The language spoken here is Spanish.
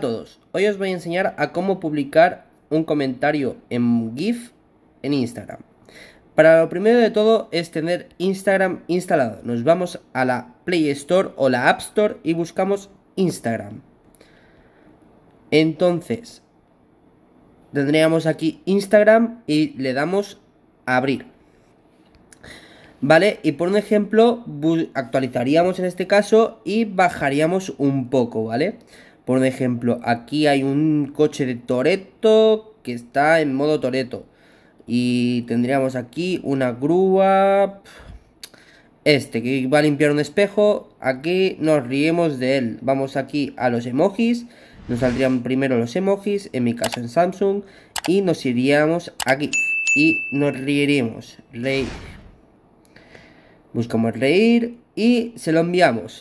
todos, hoy os voy a enseñar a cómo publicar un comentario en GIF en Instagram. Para lo primero de todo es tener Instagram instalado. Nos vamos a la Play Store o la App Store y buscamos Instagram. Entonces, tendríamos aquí Instagram y le damos a abrir. ¿Vale? Y por un ejemplo, actualizaríamos en este caso y bajaríamos un poco, ¿vale? vale por ejemplo, aquí hay un coche de Toreto que está en modo Toreto. Y tendríamos aquí una grúa. Este que va a limpiar un espejo. Aquí nos riemos de él. Vamos aquí a los emojis. Nos saldrían primero los emojis. En mi caso en Samsung. Y nos iríamos aquí. Y nos ríeremos Reír. Buscamos reír. Y se lo enviamos.